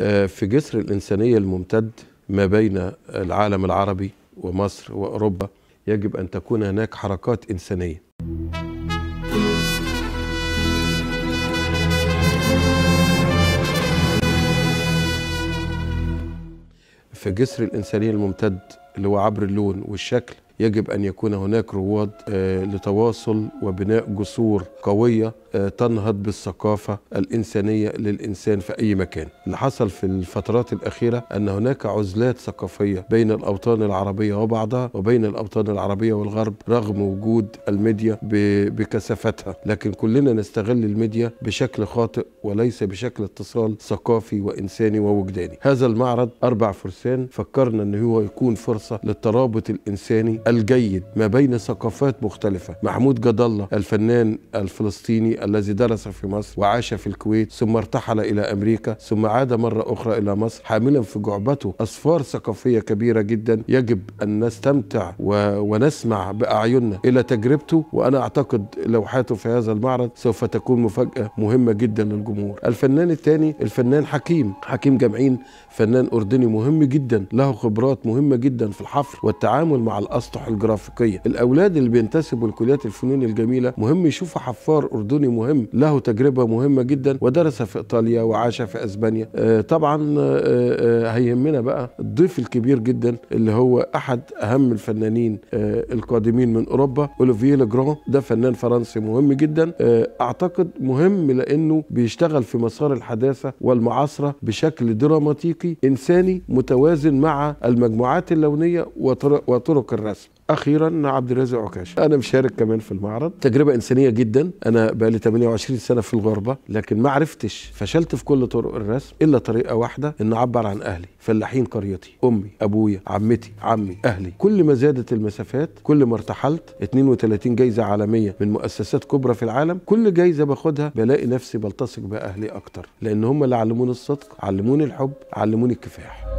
آه، في جسر الإنسانية الممتد ما بين العالم العربي ومصر وأوروبا يجب أن تكون هناك حركات إنسانية في جسر الإنسانية الممتد اللي هو عبر اللون والشكل يجب أن يكون هناك رواد آه، لتواصل وبناء جسور قوية آه، تنهض بالثقافة الإنسانية للإنسان في أي مكان اللي حصل في الفترات الأخيرة أن هناك عزلات ثقافية بين الأوطان العربية وبعضها وبين الأوطان العربية والغرب رغم وجود الميديا بكثافتها لكن كلنا نستغل الميديا بشكل خاطئ وليس بشكل اتصال ثقافي وإنساني ووجداني هذا المعرض أربع فرسان فكرنا أن هو يكون فرصة للترابط الإنساني الجيد ما بين ثقافات مختلفة محمود جد الله الفنان الفلسطيني الذي درس في مصر وعاش في الكويت ثم ارتحل إلى أمريكا ثم عاد مرة أخرى إلى مصر حاملا في جعبته أسفار ثقافية كبيرة جدا يجب أن نستمتع و... ونسمع بأعيننا إلى تجربته وأنا أعتقد لوحاته في هذا المعرض سوف تكون مفاجأة مهمة جدا للجمهور الفنان الثاني الفنان حكيم حكيم جمعين فنان أردني مهم جدا له خبرات مهمة جدا في الحفر والتعامل مع الأسطح الاسطح الجرافيكيه الاولاد اللي بينتسبوا لكليات الفنون الجميله مهم يشوفوا حفار اردني مهم له تجربه مهمه جدا ودرس في ايطاليا وعاش في اسبانيا آه طبعا آه, آه، هيهمنا بقى الضيف الكبير جدا اللي هو احد اهم الفنانين آه القادمين من اوروبا اوليفيه لجران ده فنان فرنسي مهم جدا آه، اعتقد مهم لانه بيشتغل في مسار الحداثه والمعاصره بشكل دراماتيكي انساني متوازن مع المجموعات اللونيه وطرق, وطرق الرسم اخيرا عبد الرازق عكاش انا مشارك كمان في المعرض تجربه انسانيه جدا انا بقالي 28 سنه في الغربه لكن ما عرفتش فشلت في كل طرق الرسم الا طريقه واحده ان اعبر عن اهلي فلاحين قريتي امي ابويا عمتي عمي اهلي كل ما زادت المسافات كل ما ارتحلت 32 جايزه عالميه من مؤسسات كبرى في العالم كل جايزه باخدها بلاقي نفسي بلتصق باهلي اكتر لان هم اللي علموني الصدق علموني الحب علموني الكفاح